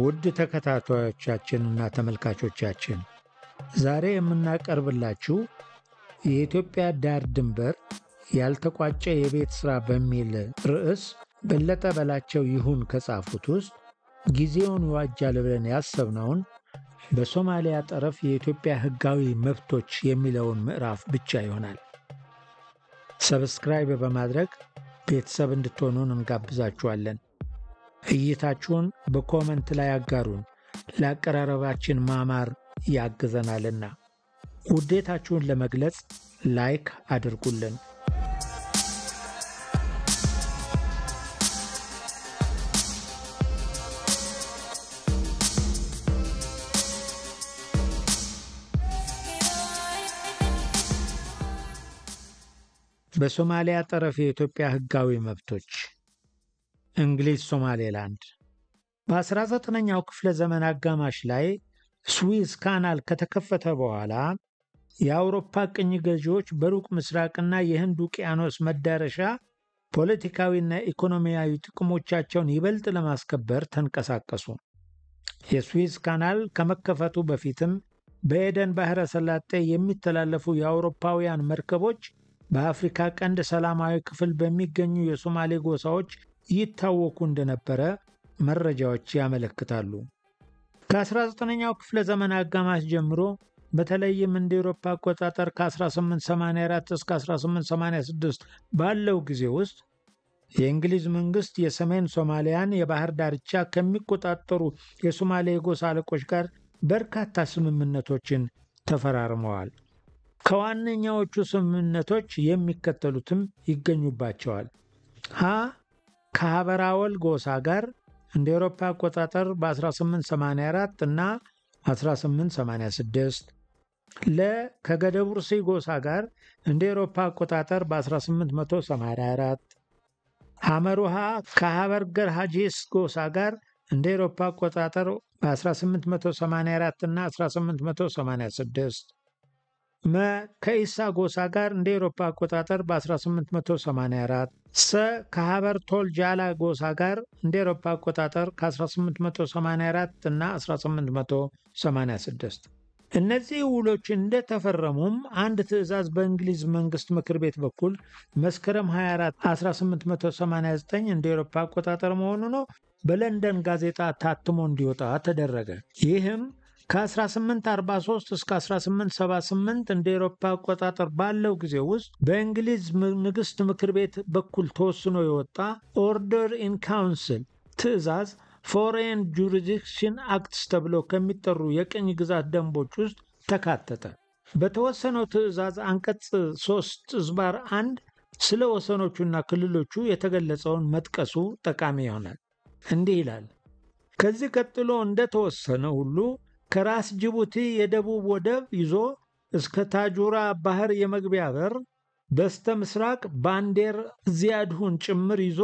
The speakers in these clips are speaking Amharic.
ውድ ተከታታዮቻችንና ተመልካቾቻችን ዛሬ የምናቀርብላችሁ የኢትዮጵያ ዳር ድንበር ያልተቋጨ የቤት ሥራ በሚል ርዕስ በለጠ በላቸው ይሁን ከጻፉት ውስጥ ጊዜውን ይዋጃል ብለን ያሰብነውን በሶማሊያ ጠረፍ የኢትዮጵያ ሕጋዊ መብቶች የሚለውን ምዕራፍ ብቻ ይሆናል። ሰብስክራይብ በማድረግ ቤተሰብ እንድትሆኑን እንጋብዛችኋለን። እይታችሁን በኮመንት ላይ አጋሩን። ለአቀራረባችን ማማር ያግዘናልና ውዴታችሁን ለመግለጽ ላይክ አድርጉልን። በሶማሊያ ጠረፍ የኢትዮጵያ ሕጋዊ መብቶች እንግሊዝ ሶማሌላንድ። በ19ኛው ክፍለ ዘመን አጋማሽ ላይ ስዊዝ ካናል ከተከፈተ በኋላ የአውሮፓ ቅኝ ገዢዎች በሩቅ ምስራቅና የህንድ ውቅያኖስ መዳረሻ ፖለቲካዊና ኢኮኖሚያዊ ጥቅሞቻቸውን ይበልጥ ለማስከበር ተንቀሳቀሱ። የስዊዝ ካናል ከመከፈቱ በፊትም በኤደን ባሕረ ሰላጤ የሚተላለፉ የአውሮፓውያን መርከቦች በአፍሪካ ቀንድ ሰላማዊ ክፍል በሚገኙ የሶማሌ ጎሳዎች ይታወቁ እንደነበረ መረጃዎች ያመለክታሉ። ከ19ኛው ክፍለ ዘመን አጋማሽ ጀምሮ በተለይም እንደ ኤሮፓ አቆጣጠር ከ1884 እስከ 1886 ባለው ጊዜ ውስጥ የእንግሊዝ መንግስት የሰሜን ሶማሊያን የባህር ዳርቻ ከሚቆጣጠሩ የሶማሌ ጎሳ አለቆች ጋር በርካታ ስምምነቶችን ተፈራርመዋል። ከዋነኛዎቹ ስምምነቶች የሚከተሉትም ይገኙባቸዋል። ሀ ከሀበራወል ጎሳ ጋር እንደ ኤሮፓ አቆጣጠር በ1884 እና 1886 ለ ከገደቡርሲ ጎሳ ጋር እንደ ኤሮፓ አቆጣጠር በ1884 ሐመር ከሀበርገር ሃጂስ ጎሳ ጋር እንደ ኤሮፓ አቆጣጠር በ1884 እና 1886 ከኢሳ ጎሳ ጋር እንደ ኤሮፓ አቆጣጠር በ1884 ሰ ከሀበር ቶል ጃላ ጎሳ ጋር እንደ ኤሮፓ አቆጣጠር ከ1884 እና 1886 እነዚህ ውሎች እንደተፈረሙም አንድ ትዕዛዝ በእንግሊዝ መንግስት ምክር ቤት በኩል መስከረም 24 1889 እንደ ኤሮፓ አቆጣጠር መሆኑ ነው በለንደን ጋዜጣ ታትሞ እንዲወጣ ተደረገ። ይህም ከ1843 እስከ 1878 እንደ ኤሮፓ አቆጣጠር ባለው ጊዜ ውስጥ በእንግሊዝ ንግሥት ምክር ቤት በኩል ተወስኖ የወጣ ኦርደር ኢን ካውንስል ትዕዛዝ ፎሬን ጁሪዲክሽን አክትስ ተብሎ ከሚጠሩ የቅኝ ግዛት ደንቦች ውስጥ ተካተተ። በተወሰነው ትዕዛዝ አንቀጽ 3 ዝባር 1 ስለ ወሰኖቹና ክልሎቹ የተገለጸውን መጥቀሱ ጠቃሚ ይሆናል። እንዲህ ይላል። ከዚህ ቀጥሎ እንደተወሰነ ሁሉ ከራስ ጅቡቲ የደቡብ ወደብ ይዞ እስከ ታጁራ ባህር የመግቢያ በር በስተ ምስራቅ ባንዴር ዚያድሁን ጭምር ይዞ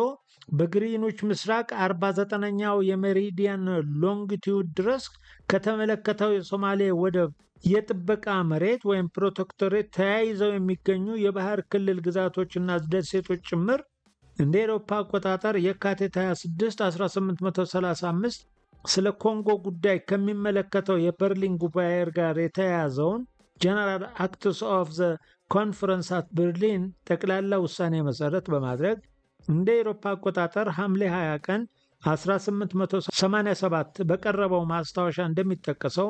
በግሪኖች ምስራቅ 49ኛው የሜሪዲያን ሎንግቲዩድ ድረስ ከተመለከተው የሶማሌ ወደብ የጥበቃ መሬት ወይም ፕሮቶክቶሬት ተያይዘው የሚገኙ የባህር ክልል ግዛቶችና ደሴቶች ጭምር እንደ ኤሮፓ አቆጣጠር የካቲት 26 1835 ስለ ኮንጎ ጉዳይ ከሚመለከተው የበርሊን ጉባኤ ጋር የተያያዘውን ጀነራል አክትስ ኦፍ ዘ ኮንፈረንስ አት በርሊን ጠቅላላ ውሳኔ መሰረት በማድረግ እንደ ኤሮፓ አቆጣጠር ሐምሌ 20 ቀን 1887 በቀረበው ማስታወሻ እንደሚጠቀሰው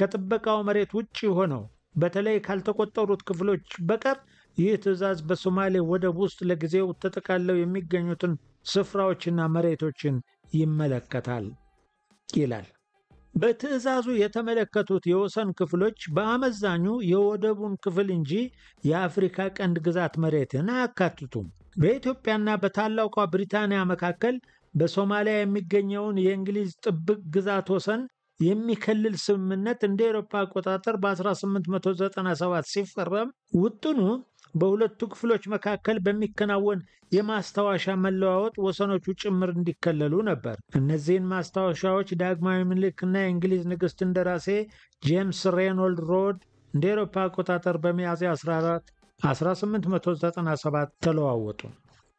ከጥበቃው መሬት ውጭ ሆነው በተለይ ካልተቆጠሩት ክፍሎች በቀር ይህ ትዕዛዝ በሶማሌ ወደብ ውስጥ ለጊዜው ተጠቃለው የሚገኙትን ስፍራዎችና መሬቶችን ይመለከታል። ይላል። በትዕዛዙ የተመለከቱት የወሰን ክፍሎች በአመዛኙ የወደቡን ክፍል እንጂ የአፍሪካ ቀንድ ግዛት መሬትን አያካትቱም። በኢትዮጵያና በታላቋ ብሪታንያ መካከል በሶማሊያ የሚገኘውን የእንግሊዝ ጥብቅ ግዛት ወሰን የሚከልል ስምምነት እንደ ኤሮፓ አቆጣጠር በ1897 ሲፈረም ውጥኑ በሁለቱ ክፍሎች መካከል በሚከናወን የማስታወሻ መለዋወጥ ወሰኖቹ ጭምር እንዲከለሉ ነበር። እነዚህን ማስታወሻዎች ዳግማዊ ምኒልክና የእንግሊዝ ንግሥት እንደራሴ ጄምስ ሬኖልድ ሮድ እንደ ኤሮፓ አቆጣጠር በሚያዝያ 14 1897 ተለዋወጡ።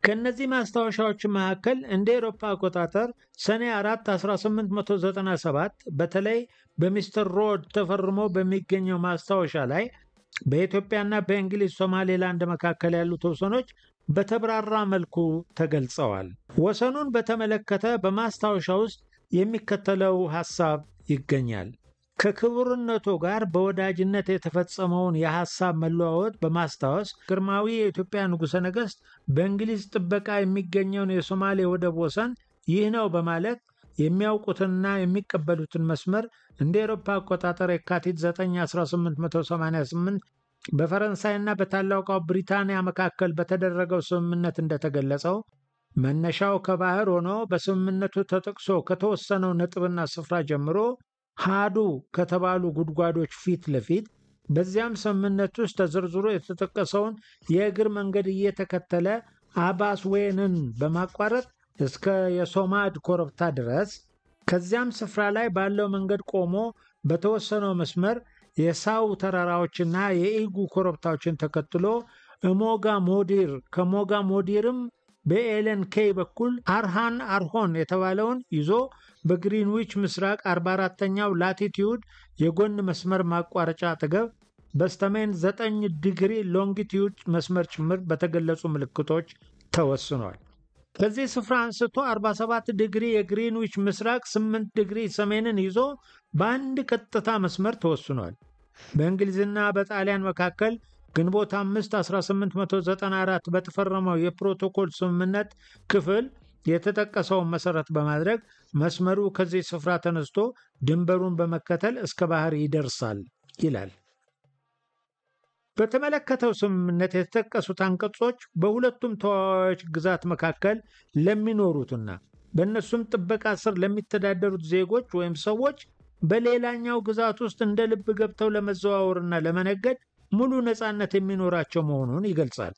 ከእነዚህ ማስታወሻዎች መካከል እንደ ኤሮፓ አቆጣጠር ሰኔ 4 1897 በተለይ በሚስተር ሮድ ተፈርሞ በሚገኘው ማስታወሻ ላይ በኢትዮጵያና በእንግሊዝ ሶማሌላንድ መካከል ያሉት ወሰኖች በተብራራ መልኩ ተገልጸዋል። ወሰኑን በተመለከተ በማስታወሻ ውስጥ የሚከተለው ሐሳብ ይገኛል። ከክቡርነቱ ጋር በወዳጅነት የተፈጸመውን የሐሳብ መለዋወጥ በማስታወስ ግርማዊ የኢትዮጵያ ንጉሠ ነገሥት በእንግሊዝ ጥበቃ የሚገኘውን የሶማሌ ወደብ ወሰን ይህ ነው በማለት የሚያውቁትንና የሚቀበሉትን መስመር እንደ ኤሮፓ አቆጣጠር የካቲት 9 1888 በፈረንሳይና በታላቋ ብሪታንያ መካከል በተደረገው ስምምነት እንደተገለጸው መነሻው ከባህር ሆኖ በስምምነቱ ተጠቅሶ ከተወሰነው ነጥብና ስፍራ ጀምሮ ሃዱ ከተባሉ ጉድጓዶች ፊት ለፊት በዚያም ስምምነት ውስጥ ተዘርዝሮ የተጠቀሰውን የእግር መንገድ እየተከተለ አባስ ወይንን በማቋረጥ እስከ የሶማድ ኮረብታ ድረስ ከዚያም ስፍራ ላይ ባለው መንገድ ቆሞ በተወሰነው መስመር የሳው ተራራዎችና የኢጉ ኮረብታዎችን ተከትሎ እሞጋ ሞዲር ከሞጋ ሞዲርም በኤለን ኬይ በኩል አርሃን አርሆን የተባለውን ይዞ በግሪንዊች ምስራቅ 44ኛው ላቲቲዩድ የጎን መስመር ማቋረጫ አጠገብ በስተሜን 9 ዲግሪ ሎንጊቲዩድ መስመር ጭምር በተገለጹ ምልክቶች ተወስኗል። ከዚህ ስፍራ አንስቶ 47 ዲግሪ የግሪንዊች ምስራቅ 8 ዲግሪ ሰሜንን ይዞ በአንድ ቀጥታ መስመር ተወስኗል። በእንግሊዝና በጣሊያን መካከል ግንቦት 5 1894 በተፈረመው የፕሮቶኮል ስምምነት ክፍል የተጠቀሰውን መሰረት በማድረግ መስመሩ ከዚህ ስፍራ ተነስቶ ድንበሩን በመከተል እስከ ባህር ይደርሳል ይላል። በተመለከተው ስምምነት የተጠቀሱት አንቀጾች በሁለቱም ተዋዋዮች ግዛት መካከል ለሚኖሩትና በእነሱም ጥበቃ ስር ለሚተዳደሩት ዜጎች ወይም ሰዎች በሌላኛው ግዛት ውስጥ እንደ ልብ ገብተው ለመዘዋወርና ለመነገድ ሙሉ ነፃነት የሚኖራቸው መሆኑን ይገልጻል።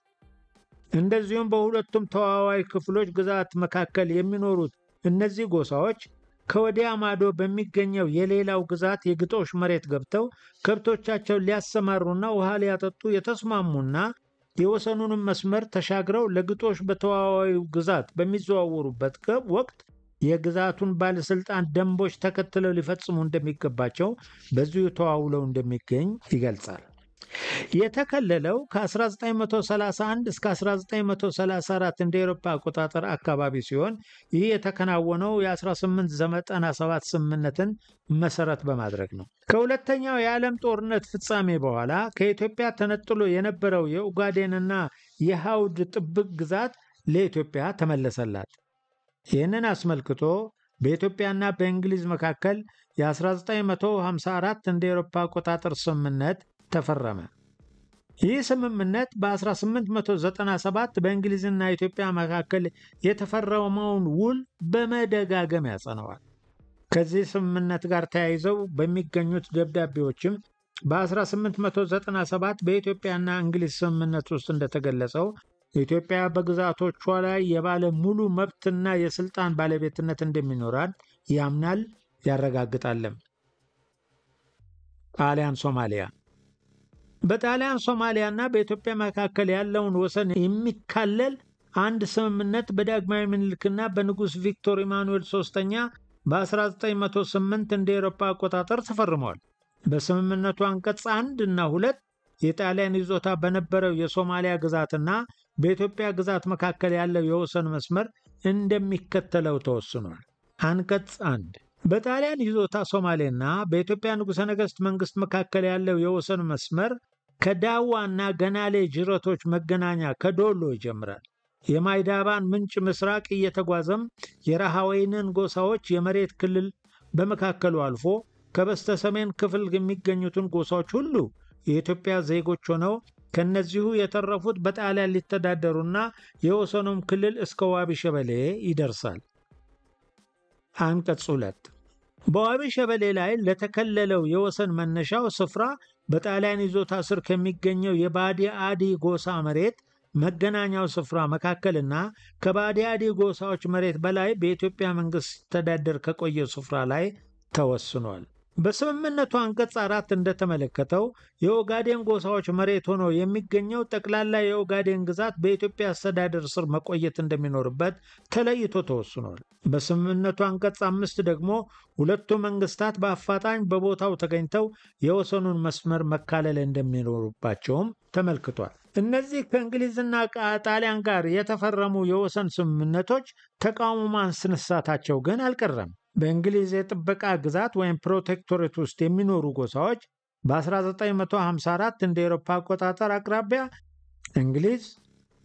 እንደዚሁም በሁለቱም ተዋዋይ ክፍሎች ግዛት መካከል የሚኖሩት እነዚህ ጎሳዎች ከወዲያ ማዶ በሚገኘው የሌላው ግዛት የግጦሽ መሬት ገብተው ከብቶቻቸውን ሊያሰማሩና ውሃ ሊያጠጡ የተስማሙና የወሰኑንም መስመር ተሻግረው ለግጦሽ በተዋዋዩ ግዛት በሚዘዋወሩበት ወቅት የግዛቱን ባለስልጣን ደንቦች ተከትለው ሊፈጽሙ እንደሚገባቸው በዚሁ ተዋውለው እንደሚገኝ ይገልጻል። የተከለለው ከ1931 እስከ 1934 እንደ ኤሮፓ አቆጣጠር አካባቢ ሲሆን ይህ የተከናወነው የ1897 ስምምነትን መሰረት በማድረግ ነው። ከሁለተኛው የዓለም ጦርነት ፍጻሜ በኋላ ከኢትዮጵያ ተነጥሎ የነበረው የኡጋዴንና የሐውድ ጥብቅ ግዛት ለኢትዮጵያ ተመለሰላት። ይህንን አስመልክቶ በኢትዮጵያና በእንግሊዝ መካከል የ1954 እንደ ኤሮፓ አቆጣጠር ስምምነት ተፈረመ። ይህ ስምምነት በ1897 በእንግሊዝና ኢትዮጵያ መካከል የተፈረመውን ውል በመደጋገም ያጸነዋል። ከዚህ ስምምነት ጋር ተያይዘው በሚገኙት ደብዳቤዎችም በ1897 በኢትዮጵያና እንግሊዝ ስምምነት ውስጥ እንደተገለጸው ኢትዮጵያ በግዛቶቿ ላይ የባለ ሙሉ መብትና የስልጣን ባለቤትነት እንደሚኖራት ያምናል ያረጋግጣለም። አሊያን ሶማሊያ በጣሊያን ሶማሊያና በኢትዮጵያ መካከል ያለውን ወሰን የሚካለል አንድ ስምምነት በዳግማዊ ምኒልክና በንጉሥ ቪክቶር ኢማኑዌል ሶስተኛ በ1908 እንደ ኤሮፓ አቆጣጠር ተፈርመዋል። በስምምነቱ አንቀጽ አንድ እና ሁለት የጣሊያን ይዞታ በነበረው የሶማሊያ ግዛትና በኢትዮጵያ ግዛት መካከል ያለው የወሰን መስመር እንደሚከተለው ተወስኗል። አንቀጽ አንድ በጣሊያን ይዞታ ሶማሌና በኢትዮጵያ ንጉሠ ነገሥት መንግሥት መካከል ያለው የወሰን መስመር ከዳዋና ገናሌ ጅረቶች መገናኛ ከዶሎ ይጀምራል። የማይዳባን ምንጭ ምስራቅ እየተጓዘም የረሃወይንን ጎሳዎች የመሬት ክልል በመካከሉ አልፎ ከበስተ ሰሜን ክፍል የሚገኙትን ጎሳዎች ሁሉ የኢትዮጵያ ዜጎች ሆነው ከነዚሁ የተረፉት በጣሊያን ሊተዳደሩና የወሰኖም ክልል እስከ ዋቢ ሸበሌ ይደርሳል። አንቀጽ ሁለት በዋቢ ሸበሌ ላይ ለተከለለው የወሰን መነሻው ስፍራ በጣሊያን ይዞታ ስር ከሚገኘው የባዲ አዲ ጎሳ መሬት መገናኛው ስፍራ መካከልና ከባዲ አዲ ጎሳዎች መሬት በላይ በኢትዮጵያ መንግስት ሲተዳደር ከቆየ ስፍራ ላይ ተወስኗል። በስምምነቱ አንቀጽ አራት እንደተመለከተው የኦጋዴን ጎሳዎች መሬት ሆኖ የሚገኘው ጠቅላላ የኦጋዴን ግዛት በኢትዮጵያ አስተዳደር ስር መቆየት እንደሚኖርበት ተለይቶ ተወስኗል። በስምምነቱ አንቀጽ አምስት ደግሞ ሁለቱ መንግስታት በአፋጣኝ በቦታው ተገኝተው የወሰኑን መስመር መካለል እንደሚኖሩባቸውም ተመልክቷል። እነዚህ ከእንግሊዝና ከጣሊያን ጋር የተፈረሙ የወሰን ስምምነቶች ተቃውሞ ማንስነሳታቸው ግን አልቀረም። በእንግሊዝ የጥበቃ ግዛት ወይም ፕሮቴክቶሬት ውስጥ የሚኖሩ ጎሳዎች በ1954 እንደ ኤሮፓ አቆጣጠር አቅራቢያ እንግሊዝ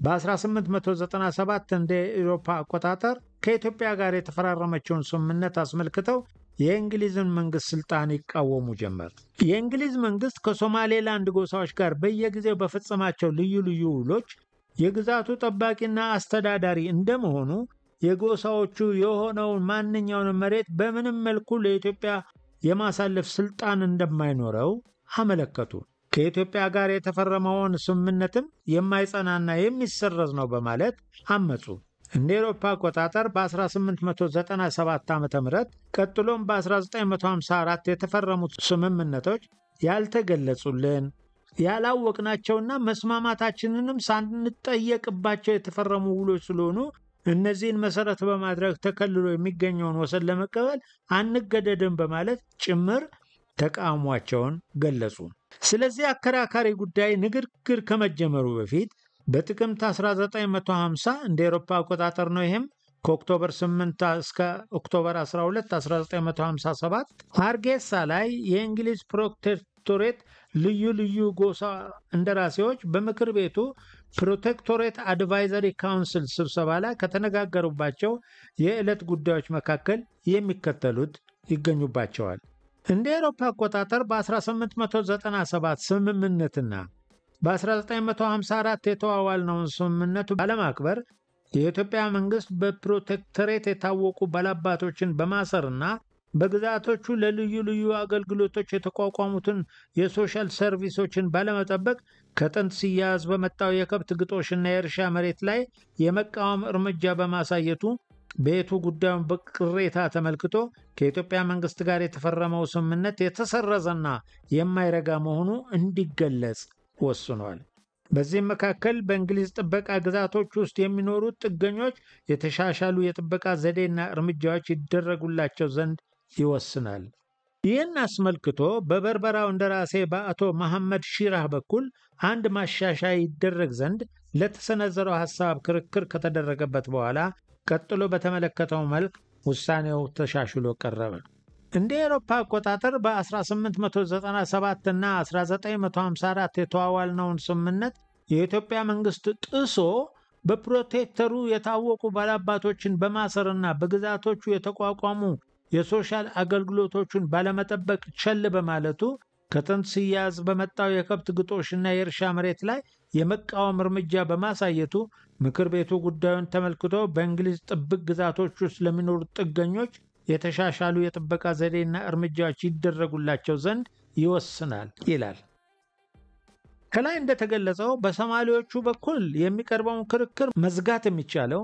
በ1897 እንደ ኤሮፓ አቆጣጠር ከኢትዮጵያ ጋር የተፈራረመችውን ስምምነት አስመልክተው የእንግሊዝን መንግስት ስልጣን ይቃወሙ ጀመር። የእንግሊዝ መንግስት ከሶማሌላንድ ጎሳዎች ጋር በየጊዜው በፈጸማቸው ልዩ ልዩ ውሎች የግዛቱ ጠባቂና አስተዳዳሪ እንደመሆኑ የጎሳዎቹ የሆነውን ማንኛውንም መሬት በምንም መልኩ ለኢትዮጵያ የማሳለፍ ስልጣን እንደማይኖረው አመለከቱ። ከኢትዮጵያ ጋር የተፈረመውን ስምምነትም የማይጸናና የሚሰረዝ ነው በማለት አመፁ። እንደ ኤሮፓ አቆጣጠር በ1897 ዓ ም ቀጥሎም በ1954 የተፈረሙት ስምምነቶች ያልተገለጹልን ያላወቅናቸውና መስማማታችንንም ሳንጠየቅባቸው የተፈረሙ ውሎች ስለሆኑ እነዚህን መሰረት በማድረግ ተከልሎ የሚገኘውን ወሰን ለመቀበል አንገደድም በማለት ጭምር ተቃውሟቸውን ገለጹ። ስለዚህ አከራካሪ ጉዳይ ንግግር ከመጀመሩ በፊት በጥቅምት 1950 እንደ ኤሮፓ አቆጣጠር ነው ይህም ከኦክቶበር 8 እስከ ኦክቶበር 12 1957 ሃርጌሳ ላይ የእንግሊዝ ፕሮቴክቶሬት ልዩ ልዩ ጎሳ እንደራሴዎች በምክር ቤቱ ፕሮቴክቶሬት አድቫይዘሪ ካውንስል ስብሰባ ላይ ከተነጋገሩባቸው የዕለት ጉዳዮች መካከል የሚከተሉት ይገኙባቸዋል። እንደ አውሮፓ አቆጣጠር በ1897 ስምምነትና በ1954 የተዋዋልነውን ስምምነቱ ባለማክበር የኢትዮጵያ መንግስት በፕሮቴክተሬት የታወቁ ባላባቶችን በማሰርና በግዛቶቹ ለልዩ ልዩ አገልግሎቶች የተቋቋሙትን የሶሻል ሰርቪሶችን ባለመጠበቅ ከጥንት ሲያያዝ በመጣው የከብት ግጦሽና የእርሻ መሬት ላይ የመቃወም እርምጃ በማሳየቱ ቤቱ ጉዳዩን በቅሬታ ተመልክቶ ከኢትዮጵያ መንግስት ጋር የተፈረመው ስምምነት የተሰረዘና የማይረጋ መሆኑ እንዲገለጽ ወስኗል። በዚህም መካከል በእንግሊዝ ጥበቃ ግዛቶች ውስጥ የሚኖሩት ጥገኞች የተሻሻሉ የጥበቃ ዘዴና እርምጃዎች ይደረጉላቸው ዘንድ ይወስናል። ይህን አስመልክቶ በበርበራው እንደራሴ በአቶ መሐመድ ሺራህ በኩል አንድ ማሻሻያ ይደረግ ዘንድ ለተሰነዘረው ሐሳብ ክርክር ከተደረገበት በኋላ ቀጥሎ በተመለከተው መልክ ውሳኔው ተሻሽሎ ቀረበ። እንደ ኤሮፓ አቆጣጠር በ1897 እና 1954 የተዋዋልነውን ስምምነት የኢትዮጵያ መንግሥት ጥሶ በፕሮቴክተሩ የታወቁ ባላባቶችን በማሰርና በግዛቶቹ የተቋቋሙ የሶሻል አገልግሎቶቹን ባለመጠበቅ ቸል በማለቱ ከጥንት ሲያዝ በመጣው የከብት ግጦሽና የእርሻ መሬት ላይ የመቃወም እርምጃ በማሳየቱ ምክር ቤቱ ጉዳዩን ተመልክቶ በእንግሊዝ ጥብቅ ግዛቶች ውስጥ ለሚኖሩ ጥገኞች የተሻሻሉ የጥበቃ ዘዴና እርምጃዎች ይደረጉላቸው ዘንድ ይወስናል ይላል። ከላይ እንደተገለጸው በሰማሌዎቹ በኩል የሚቀርበውን ክርክር መዝጋት የሚቻለው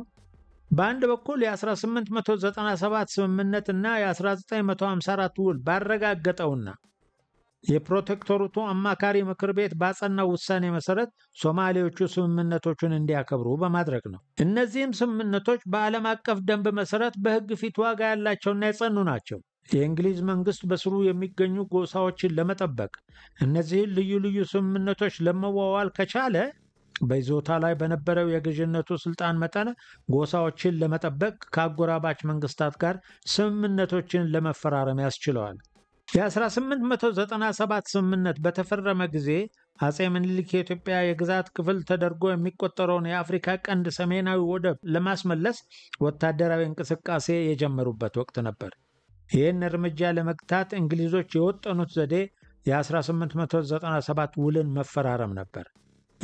በአንድ በኩል የ1897 ስምምነት እና የ1954 ውል ባረጋገጠውና የፕሮቴክቶሩቱ አማካሪ ምክር ቤት ባጸናው ውሳኔ መሰረት ሶማሌዎቹ ስምምነቶቹን እንዲያከብሩ በማድረግ ነው። እነዚህም ስምምነቶች በዓለም አቀፍ ደንብ መሰረት በሕግ ፊት ዋጋ ያላቸውና የጸኑ ናቸው። የእንግሊዝ መንግስት በስሩ የሚገኙ ጎሳዎችን ለመጠበቅ እነዚህን ልዩ ልዩ ስምምነቶች ለመዋዋል ከቻለ በይዞታ ላይ በነበረው የገዥነቱ ስልጣን መጠን ጎሳዎችን ለመጠበቅ ከአጎራባች መንግስታት ጋር ስምምነቶችን ለመፈራረም ያስችለዋል። የ1897 ስምምነት በተፈረመ ጊዜ አጼ ምኒልክ የኢትዮጵያ የግዛት ክፍል ተደርጎ የሚቆጠረውን የአፍሪካ ቀንድ ሰሜናዊ ወደብ ለማስመለስ ወታደራዊ እንቅስቃሴ የጀመሩበት ወቅት ነበር። ይህን እርምጃ ለመግታት እንግሊዞች የወጠኑት ዘዴ የ1897 ውልን መፈራረም ነበር።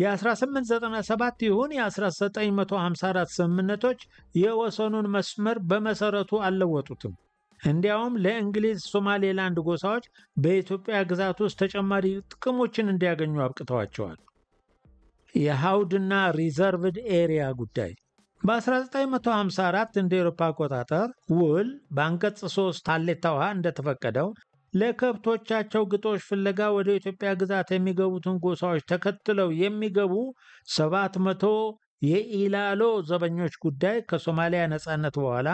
የ1897 ይሁን የ1954 ስምምነቶች የወሰኑን መስመር በመሰረቱ አልለወጡትም። እንዲያውም ለእንግሊዝ ሶማሌላንድ ጎሳዎች በኢትዮጵያ ግዛት ውስጥ ተጨማሪ ጥቅሞችን እንዲያገኙ አብቅተዋቸዋል። የሃውድና ሪዘርቭድ ኤሪያ ጉዳይ በ1954 እንደ ኤሮፓ አቆጣጠር ውል በአንቀጽ 3 ታሌታ ውሃ እንደተፈቀደው ለከብቶቻቸው ግጦሽ ፍለጋ ወደ ኢትዮጵያ ግዛት የሚገቡትን ጎሳዎች ተከትለው የሚገቡ ሰባት መቶ የኢላሎ ዘበኞች ጉዳይ ከሶማሊያ ነጻነት በኋላ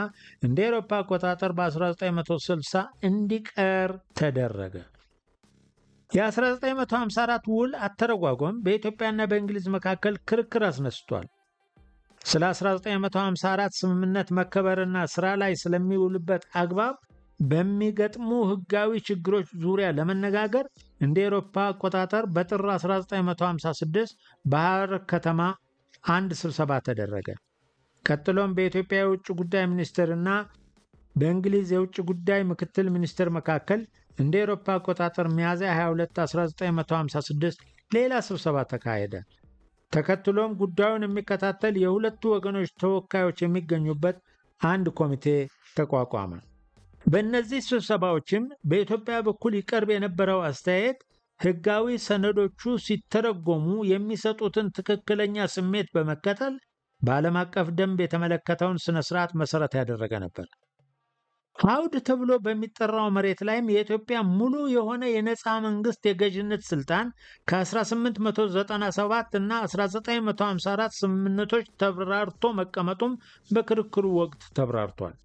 እንደ ኤሮፓ አቆጣጠር በ1960 እንዲቀር ተደረገ። የ1954 ውል አተረጓጎም በኢትዮጵያና በእንግሊዝ መካከል ክርክር አስነስቷል። ስለ 1954 ስምምነት መከበርና ስራ ላይ ስለሚውልበት አግባብ በሚገጥሙ ህጋዊ ችግሮች ዙሪያ ለመነጋገር እንደ ኤሮፓ አቆጣጠር በጥር 1956 ባህር ከተማ አንድ ስብሰባ ተደረገ። ቀጥሎም በኢትዮጵያ የውጭ ጉዳይ ሚኒስትር እና በእንግሊዝ የውጭ ጉዳይ ምክትል ሚኒስትር መካከል እንደ ኤሮፓ አቆጣጠር ሚያዝያ 22 1956 ሌላ ስብሰባ ተካሄደ። ተከትሎም ጉዳዩን የሚከታተል የሁለቱ ወገኖች ተወካዮች የሚገኙበት አንድ ኮሚቴ ተቋቋመ። በእነዚህ ስብሰባዎችም በኢትዮጵያ በኩል ይቀርብ የነበረው አስተያየት ሕጋዊ ሰነዶቹ ሲተረጎሙ የሚሰጡትን ትክክለኛ ስሜት በመከተል በዓለም አቀፍ ደንብ የተመለከተውን ስነ ስርዓት መሠረት ያደረገ ነበር። አውድ ተብሎ በሚጠራው መሬት ላይም የኢትዮጵያ ሙሉ የሆነ የነፃ መንግስት የገዥነት ስልጣን ከ1897 እና 1954 ስምምነቶች ተብራርቶ መቀመጡም በክርክሩ ወቅት ተብራርቷል።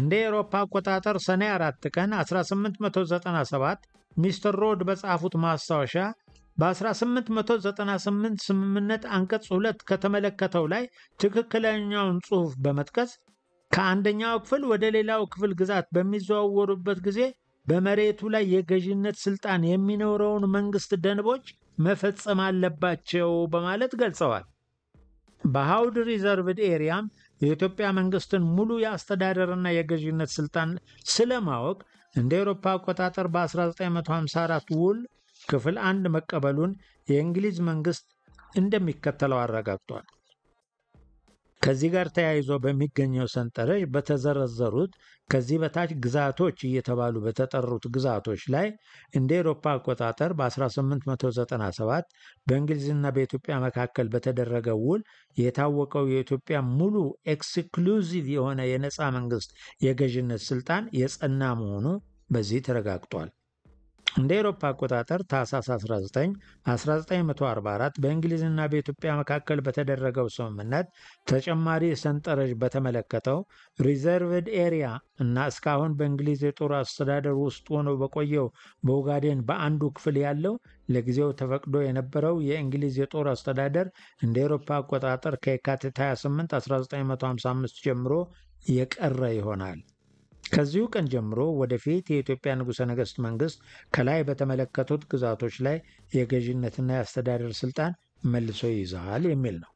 እንደ ኤሮፓ አቆጣጠር ሰኔ 4 ቀን 1897 ሚስተር ሮድ በጻፉት ማስታወሻ በ1898 ስምምነት አንቀጽ 2 ከተመለከተው ላይ ትክክለኛውን ጽሑፍ በመጥቀስ ከአንደኛው ክፍል ወደ ሌላው ክፍል ግዛት በሚዘዋወሩበት ጊዜ በመሬቱ ላይ የገዥነት ስልጣን የሚኖረውን መንግስት ደንቦች መፈጸም አለባቸው በማለት ገልጸዋል። በሃውድ ሪዘርቭድ ኤሪያም የኢትዮጵያ መንግስትን ሙሉ የአስተዳደርና የገዢነት ስልጣን ስለማወቅ እንደ ኤሮፓ አቆጣጠር በ1954 ውል ክፍል አንድ መቀበሉን የእንግሊዝ መንግስት እንደሚከተለው አረጋግጧል። ከዚህ ጋር ተያይዞ በሚገኘው ሰንጠረዥ በተዘረዘሩት ከዚህ በታች ግዛቶች እየተባሉ በተጠሩት ግዛቶች ላይ እንደ ኤሮፓ አቆጣጠር በ1897 በእንግሊዝና በኢትዮጵያ መካከል በተደረገ ውል የታወቀው የኢትዮጵያ ሙሉ ኤክስክሉዚቭ የሆነ የነፃ መንግስት የገዥነት ስልጣን የጸና መሆኑ በዚህ ተረጋግጧል። እንደ ኤሮፓ አቆጣጠር ታህሳስ 19 1944 በእንግሊዝና በኢትዮጵያ መካከል በተደረገው ስምምነት ተጨማሪ ሰንጠረዥ በተመለከተው ሪዘርቭድ ኤሪያ እና እስካሁን በእንግሊዝ የጦር አስተዳደር ውስጥ ሆኖ በቆየው በኦጋዴን በአንዱ ክፍል ያለው ለጊዜው ተፈቅዶ የነበረው የእንግሊዝ የጦር አስተዳደር እንደ ኤሮፓ አቆጣጠር ከየካቲት 28 1955 ጀምሮ የቀረ ይሆናል። ከዚሁ ቀን ጀምሮ ወደፊት የኢትዮጵያ ንጉሠ ነገሥት መንግሥት ከላይ በተመለከቱት ግዛቶች ላይ የገዥነትና የአስተዳደር ሥልጣን መልሶ ይይዛል የሚል ነው።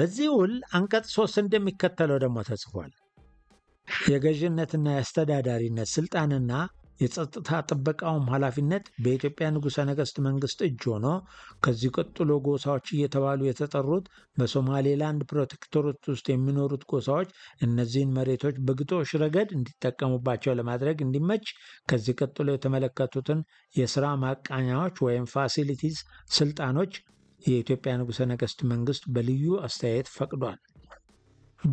በዚህ ውል አንቀጽ ሶስት እንደሚከተለው ደግሞ ተጽፏል። የገዥነትና የአስተዳዳሪነት ሥልጣንና የጸጥታ ጥበቃውም ኃላፊነት በኢትዮጵያ ንጉሠ ነገሥት መንግስት እጅ ሆኖ ከዚህ ቀጥሎ ጎሳዎች እየተባሉ የተጠሩት በሶማሌላንድ ፕሮቴክቶሮት ውስጥ የሚኖሩት ጎሳዎች እነዚህን መሬቶች በግጦሽ ረገድ እንዲጠቀሙባቸው ለማድረግ እንዲመች ከዚህ ቀጥሎ የተመለከቱትን የስራ ማቃኛዎች ወይም ፋሲሊቲስ ስልጣኖች የኢትዮጵያ ንጉሠ ነገሥት መንግስት በልዩ አስተያየት ፈቅዷል።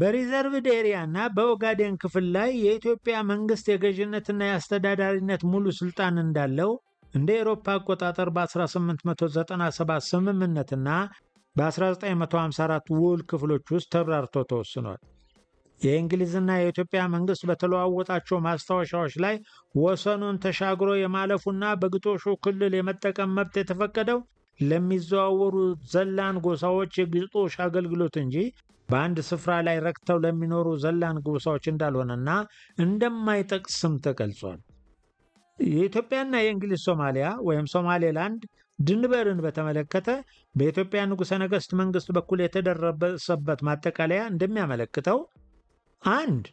በሪዘርቭድ ኤሪያ እና በኦጋዴን ክፍል ላይ የኢትዮጵያ መንግስት የገዥነትና የአስተዳዳሪነት ሙሉ ስልጣን እንዳለው እንደ ኤሮፓ አቆጣጠር በ1897 ስምምነትና በ1954 ውል ክፍሎች ውስጥ ተብራርቶ ተወስኗል። የእንግሊዝና የኢትዮጵያ መንግስት በተለዋወጣቸው ማስታወሻዎች ላይ ወሰኑን ተሻግሮ የማለፉና በግጦሹ ክልል የመጠቀም መብት የተፈቀደው ለሚዘዋወሩ ዘላን ጎሳዎች የግጦሽ አገልግሎት እንጂ በአንድ ስፍራ ላይ ረክተው ለሚኖሩ ዘላን ጎሳዎች እንዳልሆነና እንደማይጠቅስም ተገልጿል። የኢትዮጵያና የእንግሊዝ ሶማሊያ ወይም ሶማሌላንድ ድንበርን በተመለከተ በኢትዮጵያ ንጉሠ ነገሥት መንግሥት በኩል የተደረሰበት ማጠቃለያ እንደሚያመለክተው አንድ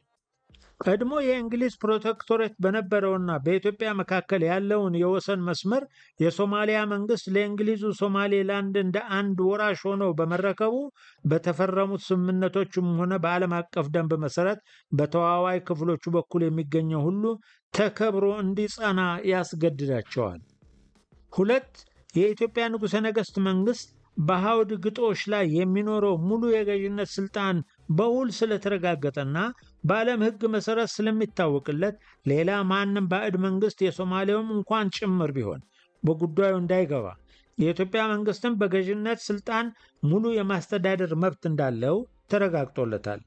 ቀድሞ የእንግሊዝ ፕሮቴክቶሬት በነበረውና በኢትዮጵያ መካከል ያለውን የወሰን መስመር የሶማሊያ መንግስት ለእንግሊዙ ሶማሌላንድ እንደ አንድ ወራሽ ሆኖ በመረከቡ በተፈረሙት ስምምነቶችም ሆነ በዓለም አቀፍ ደንብ መሰረት በተዋዋይ ክፍሎቹ በኩል የሚገኘው ሁሉ ተከብሮ እንዲጸና ያስገድዳቸዋል። ሁለት የኢትዮጵያ ንጉሠ ነገሥት መንግስት በሐውድ ግጦሽ ላይ የሚኖረው ሙሉ የገዥነት ስልጣን በውል ስለተረጋገጠና በዓለም ሕግ መሠረት ስለሚታወቅለት ሌላ ማንም ባዕድ መንግሥት የሶማሌውም እንኳን ጭምር ቢሆን በጉዳዩ እንዳይገባ የኢትዮጵያ መንግሥትም በገዥነት ሥልጣን ሙሉ የማስተዳደር መብት እንዳለው ተረጋግጦለታል።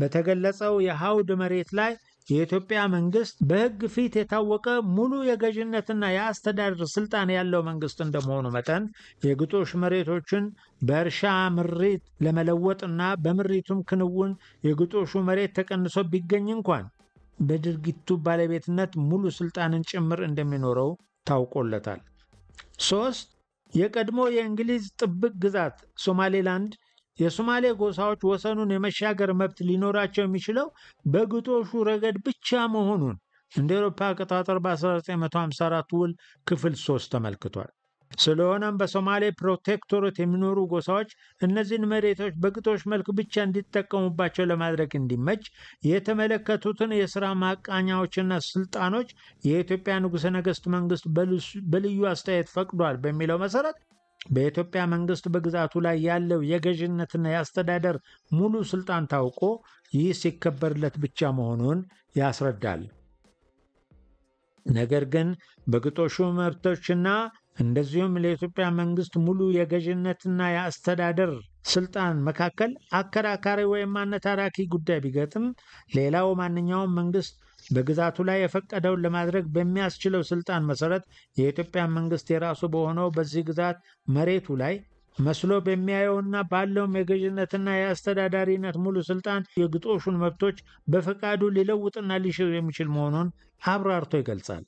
በተገለጸው የሐውድ መሬት ላይ የኢትዮጵያ መንግስት በህግ ፊት የታወቀ ሙሉ የገዥነትና የአስተዳደር ስልጣን ያለው መንግስት እንደመሆኑ መጠን የግጦሽ መሬቶችን በእርሻ ምሪት ለመለወጥና በምሪቱም ክንውን የግጦሹ መሬት ተቀንሶ ቢገኝ እንኳን በድርጊቱ ባለቤትነት ሙሉ ስልጣንን ጭምር እንደሚኖረው ታውቆለታል። ሶስት የቀድሞ የእንግሊዝ ጥብቅ ግዛት ሶማሌላንድ የሶማሌ ጎሳዎች ወሰኑን የመሻገር መብት ሊኖራቸው የሚችለው በግጦሹ ረገድ ብቻ መሆኑን እንደ ኤሮፓ አቆጣጠር በ1954 ውል ክፍል 3 ተመልክቷል። ስለሆነም በሶማሌ ፕሮቴክቶሬት የሚኖሩ ጎሳዎች እነዚህን መሬቶች በግጦሽ መልክ ብቻ እንዲጠቀሙባቸው ለማድረግ እንዲመች የተመለከቱትን የስራ ማቃኛዎችና ስልጣኖች የኢትዮጵያ ንጉሠ ነገሥት መንግስት በልዩ አስተያየት ፈቅዷል በሚለው መሰረት በኢትዮጵያ መንግስት በግዛቱ ላይ ያለው የገዥነትና የአስተዳደር ሙሉ ስልጣን ታውቆ ይህ ሲከበርለት ብቻ መሆኑን ያስረዳል። ነገር ግን በግጦሹ መብቶችና እንደዚሁም ለኢትዮጵያ መንግስት ሙሉ የገዥነትና የአስተዳደር ስልጣን መካከል አከራካሪ ወይም አነታራኪ ጉዳይ ቢገጥም ሌላው ማንኛውም መንግስት በግዛቱ ላይ የፈቀደውን ለማድረግ በሚያስችለው ስልጣን መሰረት የኢትዮጵያ መንግስት የራሱ በሆነው በዚህ ግዛት መሬቱ ላይ መስሎ በሚያየውና ባለውም የገዥነትና የአስተዳዳሪነት ሙሉ ስልጣን የግጦሹን መብቶች በፈቃዱ ሊለውጥና ሊሽር የሚችል መሆኑን አብራርቶ ይገልጻል።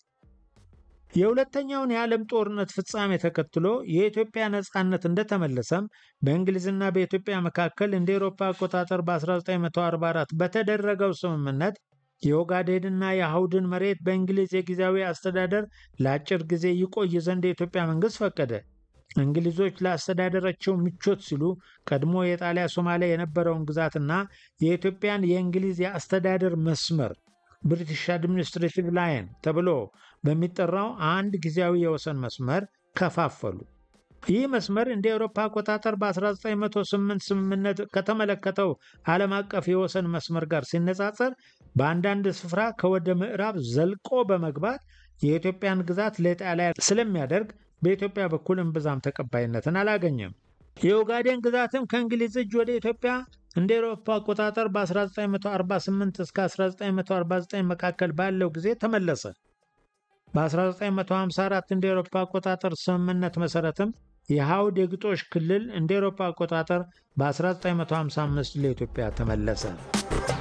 የሁለተኛውን የዓለም ጦርነት ፍጻሜ ተከትሎ የኢትዮጵያ ነፃነት እንደተመለሰም በእንግሊዝና በኢትዮጵያ መካከል እንደ ኤሮፓ አቆጣጠር በ1944 በተደረገው ስምምነት የኦጋዴንና የአሁድን መሬት በእንግሊዝ የጊዜያዊ አስተዳደር ለአጭር ጊዜ ይቆይ ዘንድ የኢትዮጵያ መንግስት ፈቀደ። እንግሊዞች ለአስተዳደራቸው ምቾት ሲሉ ቀድሞ የጣሊያ ሶማሊያ የነበረውን ግዛትና የኢትዮጵያን የእንግሊዝ የአስተዳደር መስመር ብሪቲሽ አድሚኒስትሬቲቭ ላይን ተብሎ በሚጠራው አንድ ጊዜያዊ የወሰን መስመር ከፋፈሉ። ይህ መስመር እንደ አውሮፓ አቆጣጠር በ1908 ስምምነት ከተመለከተው ዓለም አቀፍ የወሰን መስመር ጋር ሲነጻጸር በአንዳንድ ስፍራ ከወደ ምዕራብ ዘልቆ በመግባት የኢትዮጵያን ግዛት ለጣሊያ ስለሚያደርግ በኢትዮጵያ በኩል እምብዛም ተቀባይነትን አላገኘም። የኦጋዴን ግዛትም ከእንግሊዝ እጅ ወደ ኢትዮጵያ እንደ ኤሮፓ አቆጣጠር በ1948 እስከ 1949 መካከል ባለው ጊዜ ተመለሰ። በ1954 እንደ ኤሮፓ አቆጣጠር ስምምነት መሰረትም የሐውድ የግጦሽ ክልል እንደ ኤሮፓ አቆጣጠር በ1955 ለኢትዮጵያ ተመለሰ።